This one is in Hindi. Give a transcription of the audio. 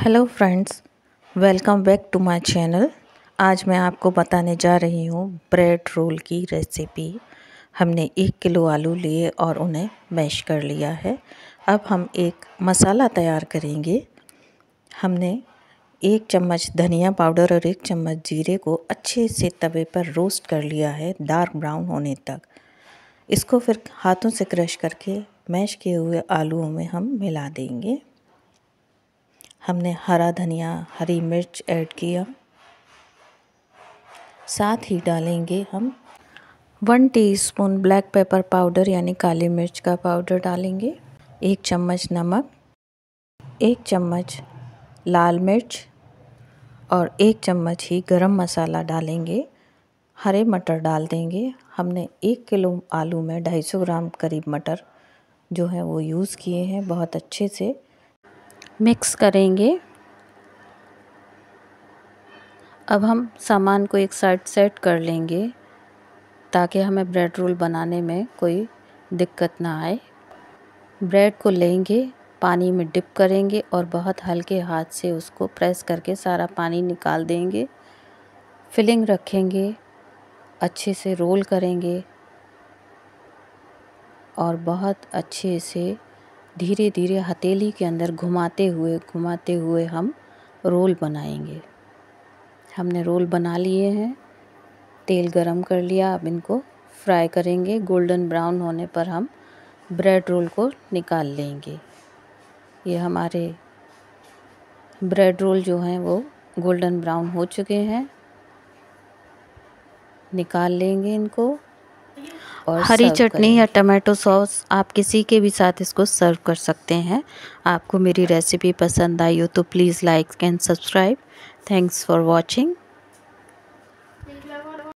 hello friends welcome back to my channel आज मैं आपको बताने जा रही हूँ ब्रेड रोल की रेसिपी हमने एक किलो आलू लिए और उन्हें मैश कर लिया है अब हम एक मसाला तैयार करेंगे हमने एक चम्मच धनिया पाउडर और एक चम्मच जीरे को अच्छे से तवे पर रोस्ट कर लिया है डार्क ब्राउन होने तक इसको फिर हाथों से क्रश करके मैश किए हुए आलूओं में हम मिला देंगे हमने हरा धनिया हरी मिर्च ऐड किया साथ ही डालेंगे हम one teaspoon black pepper powder यानी काली मिर्च का पाउडर डालेंगे एक चम्मच नमक एक चम्मच लाल मिर्च और एक चम्मच ही गरम मसाला डालेंगे हरे मटर डाल देंगे हमने एक किलो आलू में 250 ग्राम करीब मटर जो है वो यूज़ किए हैं बहुत अच्छे से मिक्स करेंगे अब हम सामान को एक साइड सेट कर लेंगे ताकि हमें ब्रेड रोल बनाने में कोई दिक्कत ना आए ब्रेड को लेंगे पानी में डिप करेंगे और बहुत हल्के हाथ से उसको प्रेस करके सारा पानी निकाल देंगे फिलिंग रखेंगे अच्छे से रोल करेंगे और बहुत अच्छे से धीरे धीरे हथेली के अंदर घुमाते हुए घुमाते हुए हम रोल बनाएंगे हमने रोल बना लिए हैं तेल गरम कर लिया अब इनको फ्राई करेंगे गोल्डन ब्राउन होने पर हम ब्रेड रोल को निकाल लेंगे ये हमारे ब्रेड रोल जो हैं वो गोल्डन ब्राउन हो चुके हैं निकाल लेंगे इनको और हरी चटनी या टमाटो सॉस आप किसी के भी साथ इसको सर्व कर सकते हैं आपको मेरी रेसिपी पसंद आई हो तो please like and subscribe thanks for watching